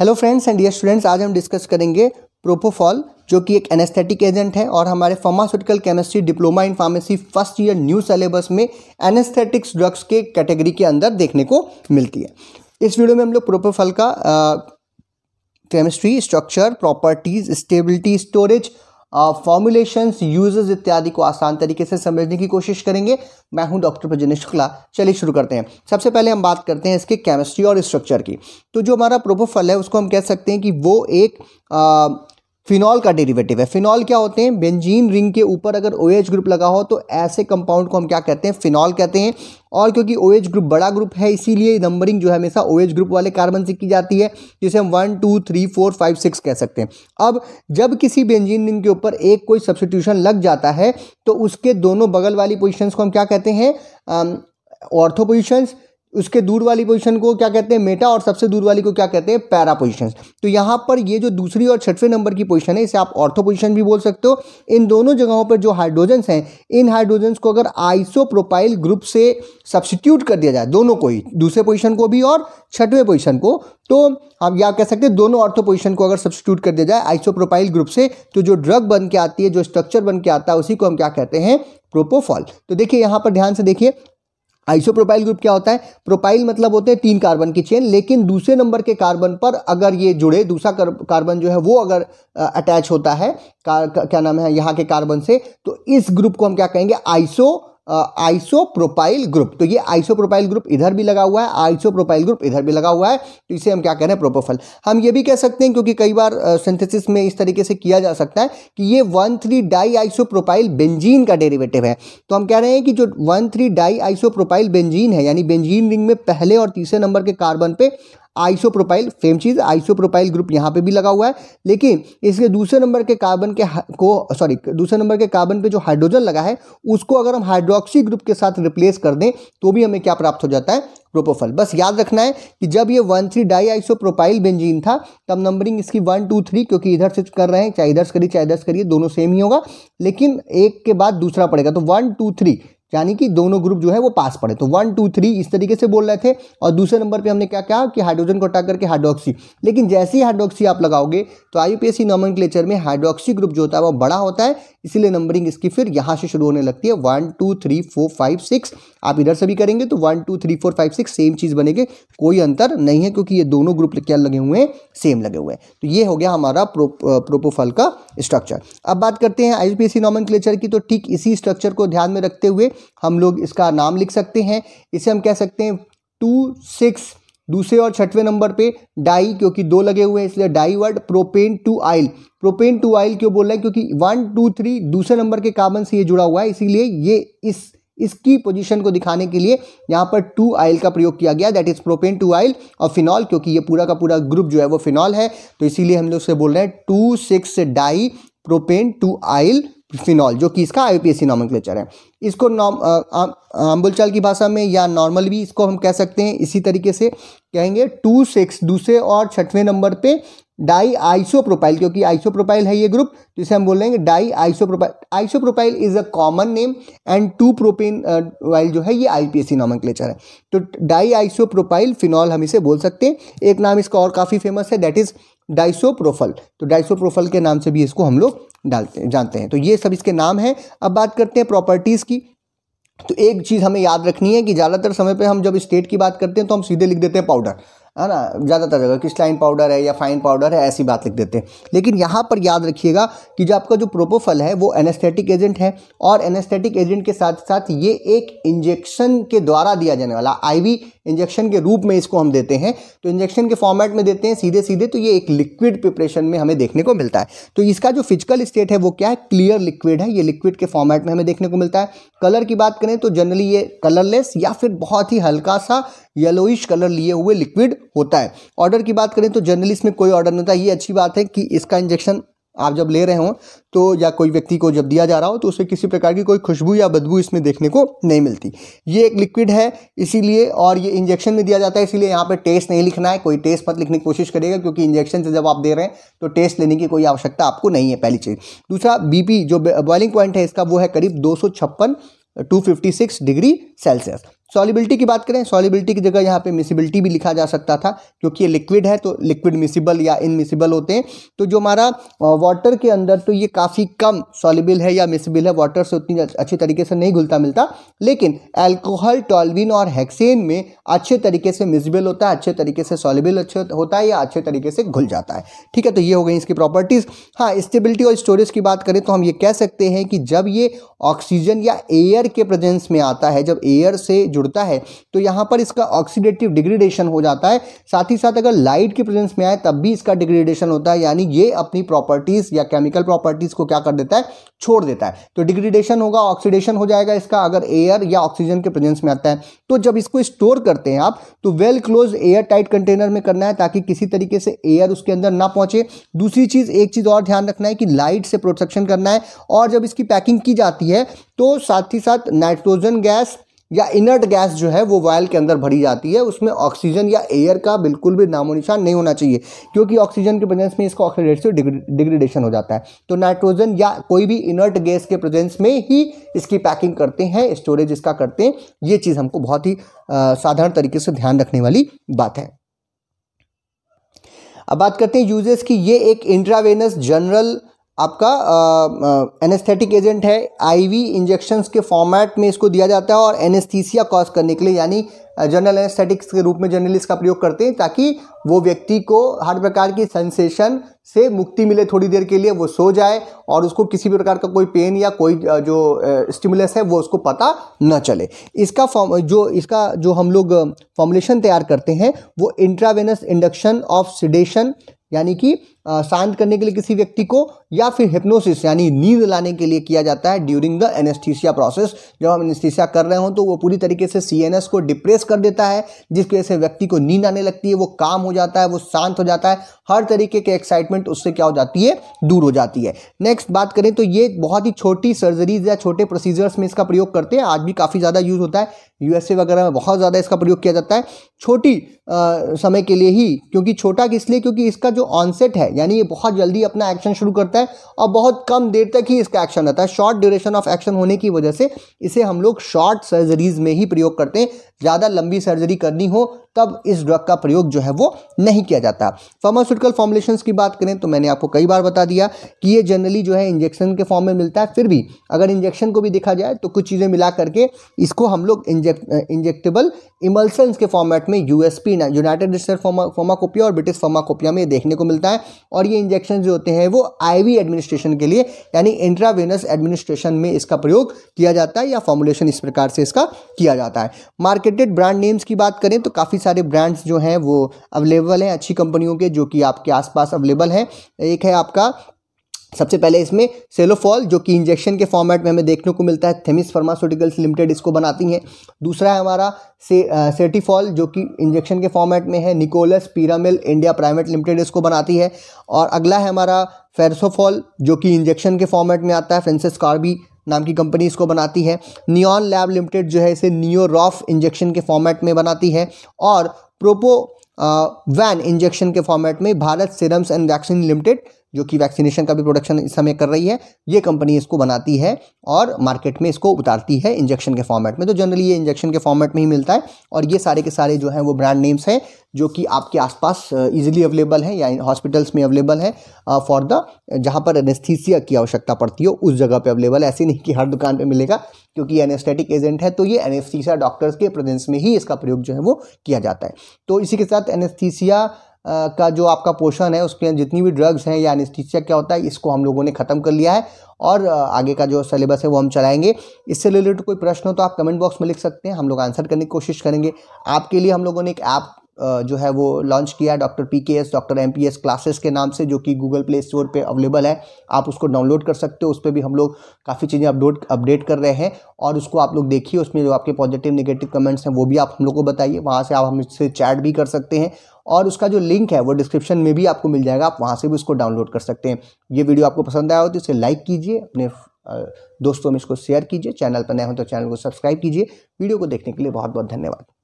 hello friends and dear students आज हम discuss करेंगे प्रोपोफॉल जो कि एक एनेस्थेटिक एजेंट है और हमारे pharmaceutical chemistry diploma in pharmacy first year new syllabus में एनेस्थेटिक्स ड्रग्स के कैटेगरी के अंदर देखने को मिलती है इस वीडियो में हम लोग प्रोपोफॉल का chemistry structure properties stability storage formulations uses इत्यादि को आसान तरीके से समझने की कोशिश करेंगे मैं हूं डॉक्टर प्रजन शुक्ला चलिए शुरू करते हैं सबसे पहले हम बात करते हैं इसके केमिस्ट्री और स्ट्रक्चर की तो जो हमारा प्रोपोफल है उसको हम कह सकते हैं कि वो एक फिनॉल का डेरिवेटिव है फिनॉल क्या होते हैं बेंजीन रिंग के ऊपर अगर ओ OH ग्रुप लगा हो तो ऐसे कंपाउंड को हम क्या कहते हैं फिनॉल कहते हैं और क्योंकि ओ OH ग्रुप बड़ा ग्रुप है इसीलिए नंबरिंग जो है हमेशा ओ OH ग्रुप वाले कार्बन से की जाती है जिसे हम one two three four five six कह सकते हैं अब जब किसी बेंजीन रिंग के ऊपर एक कोई सब्सटीट्यूशन लग जाता है तो उसके दोनों बगल वाली पोजिशन को हम क्या कहते हैं ऑर्थो पोजिशंस उसके दूर वाली पोजीशन को क्या कहते हैं मेटा और सबसे दूर वाली को क्या कहते हैं पैरा पोजीशंस तो यहाँ पर ये जो दूसरी और छठवें नंबर की पोजीशन है इसे आप ऑर्थो पोजीशन भी बोल सकते हो इन दोनों जगहों पर जो हाइड्रोजन्स हैं इन हाइड्रोजन्स को अगर आइसोप्रोपाइल ग्रुप से सब्सिट्यूट कर दिया जाए दोनों को ही दूसरे पोजिशन को भी और छठवें पोजिशन को तो आप यह कह सकते हैं दोनों ऑर्थो पोजिशन को अगर सब्सिट्यूट कर दिया जाए आइसोप्रोपाइल ग्रुप से तो जो ड्रग बन के आती है जो स्ट्रक्चर बन के आता है उसी को हम क्या कहते हैं प्रोपोफॉल तो देखिए यहाँ पर ध्यान से देखिए आइसोप्रोपाइल ग्रुप क्या होता है प्रोपाइल मतलब होते हैं तीन कार्बन की चेन लेकिन दूसरे नंबर के कार्बन पर अगर ये जुड़े दूसरा कार्बन जो है वो अगर अटैच होता है क्या नाम है यहाँ के कार्बन से तो इस ग्रुप को हम क्या कहेंगे आइसो आइसोप्रोपाइल ग्रुप तो ये आइसोप्रोपाइल ग्रुप इधर भी लगा हुआ है आइसोप्रोपाइल ग्रुप इधर भी लगा हुआ है तो इसे हम क्या कह रहे हैं प्रोपोफल हम ये भी कह सकते हैं क्योंकि कई बार सिंथेसिस में इस तरीके से किया जा सकता है कि ये one three di isopropyl benzene का डेरिवेटिव है तो हम कह रहे हैं कि जो one three di isopropyl benzene है यानी बेंजीन रिंग में पहले और तीसरे नंबर के कार्बन पे आइसोप्रोपाइल सेम चीज़ आइसोप्रोपाइल ग्रुप यहाँ पे भी लगा हुआ है लेकिन इसके दूसरे नंबर के कार्बन के को सॉरी दूसरे नंबर के कार्बन पे जो हाइड्रोजन लगा है उसको अगर हम हाइड्रोक्सी ग्रुप के साथ रिप्लेस कर दें तो भी हमें क्या प्राप्त हो जाता है प्रोपोफल बस याद रखना है कि जब ये one three di isopropyl benzene था तब नंबरिंग इसकी वन टू थ्री क्योंकि इधर से कर रहे हैं चाहे इधर से करिए चाहे इधर से करिए दोनों सेम ही होगा लेकिन एक के बाद दूसरा पड़ेगा तो वन टू थ्री यानी कि दोनों ग्रुप जो है वो पास पड़े तो वन टू थ्री इस तरीके से बोल रहे थे और दूसरे नंबर पे हमने क्या कहा कि हाइड्रोजन को हटा करके हाइड्रोक्सी लेकिन जैसे ही हाइड्रोक्सी आप लगाओगे तो आई यू में हाइड्रोक्सी ग्रुप जो होता है वो बड़ा होता है इसीलिए नंबरिंग इसकी फिर यहाँ से शुरू होने लगती है one two three four five six आप इधर से भी करेंगे तो one two three four five six same चीज़ बनेंगे कोई अंतर नहीं है क्योंकि ये दोनों ग्रुप क्या लगे हुए हैं सेम लगे हुए हैं तो ये हो गया हमारा प्रो, प्रोपोफल का स्ट्रक्चर अब बात करते हैं आई पी की तो ठीक इसी स्ट्रक्चर को ध्यान में रखते हुए हम लोग इसका नाम लिख सकते हैं इसे हम कह सकते हैं टू सिक्स दूसरे और छठवें नंबर पे डाई क्योंकि दो लगे हुए हैं इसलिए di word propane two yl propane two yl क्यों बोल रहे हैं क्योंकि वन टू थ्री दूसरे नंबर के कार्बन से ये जुड़ा हुआ है इसीलिए ये इस इसकी पोजीशन को दिखाने के लिए यहाँ पर टू आइल का प्रयोग किया गया that is propane two yl और फिनॉल क्योंकि ये पूरा का पूरा ग्रुप जो है वो फिनॉल है तो इसीलिए हम लोग उसे बोल रहे हैं two six di propane two yl phenol जो कि इसका आईपीएससी नॉमनक्लेचर है इसको नॉम आम की भाषा में या नॉर्मल भी इसको हम कह सकते हैं इसी तरीके से कहेंगे टू सिक्स दूसरे और छठवें नंबर पे डाई आइसो प्रोपाइल क्योंकि आइसो प्रोपाइल है ये ग्रुप तो इसे हम बोल रहे हैं di iso propyl iso propyl is a common name and two propane yl जो है ये आईपीएससी नॉमनक्लेचर है तो डाई आइसो प्रोपाइल फिनॉल हम इसे बोल सकते हैं एक नाम इसका और काफ़ी फेमस है दैट इज़ डाइसोप्रोफल तो डाइसोप्रोफल के नाम से भी इसको हम लोग डालते जानते हैं तो ये सब इसके नाम हैं अब बात करते हैं प्रॉपर्टीज़ की तो एक चीज़ हमें याद रखनी है कि ज़्यादातर समय पे हम जब स्टेट की बात करते हैं तो हम सीधे लिख देते हैं पाउडर है ना ज़्यादातर जगह क्रिस्टलाइन पाउडर है या फाइन पाउडर है ऐसी बात लिख देते हैं लेकिन यहाँ पर याद रखिएगा कि जो आपका जो प्रोपोफल है वो एनेस्थेटिक एजेंट है और एनेस्थेटिक एजेंट के साथ साथ ये एक इंजेक्शन के द्वारा दिया जाने वाला आईवी इंजेक्शन के रूप में इसको हम देते हैं तो इंजेक्शन के फॉर्मेट में देते हैं सीधे सीधे तो ये एक लिक्विड प्रिपरेशन में हमें देखने को मिलता है तो इसका जो फिजिकल स्टेट है वो क्या है क्लियर लिक्विड है ये लिक्विड के फॉर्मेट में हमें देखने को मिलता है कलर की बात करें तो जनरली ये कलरलेस या फिर बहुत ही हल्का सा येलोइश कलर लिए हुए लिक्विड होता है ऑर्डर की बात करें तो जनरली इसमें कोई ऑर्डर नहीं होता ये अच्छी बात है कि इसका इंजेक्शन आप जब ले रहे हो तो या कोई व्यक्ति को जब दिया जा रहा हो तो उसे किसी प्रकार की कोई खुशबू या बदबू इसमें देखने को नहीं मिलती ये एक लिक्विड है इसीलिए और ये इंजेक्शन में दिया जाता है इसीलिए यहाँ पे टेस्ट नहीं लिखना है कोई टेस्ट मत लिखने की कोशिश करेगा क्योंकि इंजेक्शन से जब आप दे रहे हैं तो टेस्ट लेने की कोई आवश्यकता आपको नहीं है पहली चीज़ दूसरा बीपी जो बॉइलिंग पॉइंट है इसका वो है करीब दो 256 डिग्री सेल्सियस सॉलिबिलिटी की बात करें सॉलिबिलिटी की जगह यहाँ पे मिसिबिलिटी भी लिखा जा सकता था क्योंकि ये लिक्विड है तो लिक्विड मिसिबल या इनमिसिबल होते हैं तो जो हमारा वाटर के अंदर तो ये काफ़ी कम सॉलिबल है या मिसिबल है वाटर से उतनी अच्छे तरीके से नहीं घुलता मिलता लेकिन एल्कोहल टॉलविन और हेक्सेन में अच्छे तरीके से मिसिबल होता है अच्छे तरीके से सॉलिबल अच्छे होता है या अच्छे तरीके से घुल जाता है ठीक है तो ये हो गई इसकी प्रॉपर्टीज़ हाँ स्टेबिलिटी और स्टोरेज की बात करें तो हम ये कह सकते हैं कि जब ये ऑक्सीजन या एयर के प्रेजेंस में आता है जब एयर से जो जुड़ता है तो यहाँ पर इसका ऑक्सीडेटिव डिग्रेडेशन हो जाता है साथ ही साथ अगर लाइट की प्रेजेंस में आए तब भी इसका डिग्रेडेशन होता है यानी ये अपनी प्रॉपर्टीज़ या केमिकल प्रॉपर्टीज़ को क्या कर देता है छोड़ देता है तो डिग्रेडेशन होगा ऑक्सीडेशन हो जाएगा इसका अगर एयर या ऑक्सीजन के प्रेजेंस में आता है तो जब इसको स्टोर करते हैं आप तो well close air tight container में करना है ताकि किसी तरीके से एयर उसके अंदर ना पहुंचे दूसरी चीज़ एक चीज़ और ध्यान रखना है कि लाइट से प्रोटेक्शन करना है और जब इसकी पैकिंग की जाती है तो साथ ही साथ नाइट्रोजन गैस या इनर्ट गैस जो है वो वायल के अंदर भरी जाती है उसमें ऑक्सीजन या एयर का बिल्कुल भी नामो निशान नहीं होना चाहिए क्योंकि ऑक्सीजन के प्रेजेंस में इसका ऑक्सीडेट से डिग्रेडेशन हो जाता है तो नाइट्रोजन या कोई भी इनर्ट गैस के प्रेजेंस में ही इसकी पैकिंग करते हैं स्टोरेज इसका करते हैं ये चीज़ हमको बहुत ही साधारण तरीके से ध्यान रखने वाली बात है अब बात करते हैं यूजेस की ये एक इंट्रावेनस जनरल आपका एनेस्थेटिक एजेंट है आईवी इंजेक्शंस के फॉर्मेट में इसको दिया जाता है और एनेस्थीसिया कॉज करने के लिए यानी जनरल एनेस्थेटिक्स के रूप में जनरली इसका प्रयोग करते हैं ताकि वो व्यक्ति को हर प्रकार की सेंसेशन से मुक्ति मिले थोड़ी देर के लिए वो सो जाए और उसको किसी भी प्रकार का कोई पेन या कोई जो स्टिमुलस है वो उसको पता न चले इसका जो इसका जो हम लोग फॉर्मुलेशन तैयार करते हैं वो इंट्रावेनस इंडक्शन ऑफ सिडेशन यानी कि शांत करने के लिए किसी व्यक्ति को या फिर हिप्नोसिस यानी नींद लाने के लिए किया जाता है ड्यूरिंग द एनेस्थीसिया प्रोसेस जब हम एनेस्थीसिया कर रहे हों तो वो पूरी तरीके से सी को डिप्रेस कर देता है जिसकी वजह से व्यक्ति को नींद आने लगती है वो काम हो जाता है वो शांत हो जाता है हर तरीके के एक्साइटमेंट उससे क्या हो जाती है दूर हो जाती है नेक्स्ट बात करें तो ये बहुत ही छोटी सर्जरीज या छोटे प्रोसीजर्स में इसका प्रयोग करते हैं आज भी काफ़ी ज़्यादा यूज़ होता है यूएसए वगैरह में बहुत ज़्यादा इसका प्रयोग किया जाता है छोटी आ, समय के लिए ही क्योंकि छोटा किस लिए क्योंकि इसका जो ऑनसेट है यानी ये बहुत जल्दी अपना एक्शन शुरू करता है और बहुत कम देर तक ही इसका एक्शन रहता है शॉर्ट ड्यूरेशन ऑफ एक्शन होने की वजह से इसे हम लोग शॉर्ट सर्जरीज में ही प्रयोग करते हैं ज़्यादा लंबी सर्जरी करनी हो तब इस ड्रग का प्रयोग जो है वो नहीं किया जाता फार्मास्यूटिकल फॉर्मुलेशन की बात करें तो मैंने आपको कई बार बता दिया कि ये जनरली जो है इंजेक्शन के फॉर्म में मिलता है फिर भी अगर इंजेक्शन को भी देखा जाए तो कुछ चीज़ें मिला करके इसको हम लोग इंजेक्ट इंजेक्टेबल इमल्सन के फॉर्मेट में यूएसपी यूनाइटेड नेशनल फॉर्माकोपिया और ब्रिटिश फॉर्माकोपिया में देखने को मिलता है और ये इंजेक्शन जो होते हैं वो वी एडमिनिस्ट्रेशन के लिए यानी इंट्रावेनस एडमिनिस्ट्रेशन में इसका प्रयोग किया जाता है या फॉर्मुलेशन इस प्रकार से इसका किया जाता है मार्केटेड ब्रांड नेम्स की बात करें तो काफ़ी सारे ब्रांड्स जो हैं वो अवेलेबल हैं अच्छी कंपनियों के जो कि आपके आसपास अवेलेबल हैं एक है आपका सबसे पहले इसमें सेलोफॉल जो कि इंजेक्शन के फॉर्मेट में हमें देखने को मिलता है थेमिस फार्मास्यूटिकल्स लिमिटेड इसको बनाती हैं दूसरा है हमारा से सेटिफॉल जो कि इंजेक्शन के फॉर्मेट में है Nicholas Piramal India private limited इसको बनाती है और अगला है हमारा फेरसोफॉल जो कि इंजेक्शन के फॉर्मेट में आता है फ्रेंसिस कार्बी नाम की कंपनी इसको बनाती है नियॉन लैब लिमिटेड जो है इसे रॉफ इंजेक्शन के फॉर्मेट में बनाती है और प्रोपो वैन इंजेक्शन के फॉर्मेट में Bharat serums and vaccines limited जो कि वैक्सीनेशन का भी प्रोडक्शन इस समय कर रही है ये कंपनी इसको बनाती है और मार्केट में इसको उतारती है इंजेक्शन के फॉर्मेट में तो जनरली ये इंजेक्शन के फॉर्मेट में ही मिलता है और ये सारे के सारे जो हैं वो ब्रांड नेम्स हैं जो कि आपके आसपास इजीली अवेलेबल हैं या हॉस्पिटल्स में अवेलेबल है फॉर द जहाँ पर एनेस्थीसिया की आवश्यकता पड़ती हो उस जगह पर अवेलेबल ऐसे नहीं कि हर दुकान पर मिलेगा क्योंकि एनेस्थेटिक एजेंट है तो ये एनेस्थीसिया डॉक्टर्स के प्रेजेंस में ही इसका प्रयोग जो है वो किया जाता है तो इसी के साथ एनेस्थीसिया का जो आपका पोषण है उसके जितनी भी ड्रग्स हैं या एनिस्थीसिया क्या होता है इसको हम लोगों ने ख़त्म कर लिया है और आगे का जो सिलेबस है वो हम चलाएंगे इससे रिलेटेड कोई प्रश्न हो तो आप कमेंट बॉक्स में लिख सकते हैं हम लोग आंसर करने की कोशिश करेंगे आपके लिए हम लोगों ने एक ऐप जो है वो लॉन्च किया है doctor P K S doctor M P S classes के नाम से जो कि गूगल प्ले स्टोर पे अवेलेबल है आप उसको डाउनलोड कर सकते हो उस पर भी हम लोग काफ़ी चीज़ें अपलोड अपडेट कर रहे हैं और उसको आप लोग देखिए उसमें जो आपके पॉजिटिव नेगेटिव कमेंट्स हैं वो भी आप हम लोग को बताइए वहाँ से आप हमसे चैट भी कर सकते हैं और उसका जो लिंक है वो डिस्क्रिप्शन में भी आपको मिल जाएगा आप वहाँ से भी उसको डाउनलोड कर सकते हैं ये वीडियो आपको पसंद आया हो तो इसे लाइक कीजिए अपने दोस्तों में इसको शेयर कीजिए चैनल पर नए हो तो चैनल को सब्सक्राइब कीजिए वीडियो को देखने के लिए बहुत बहुत धन्यवाद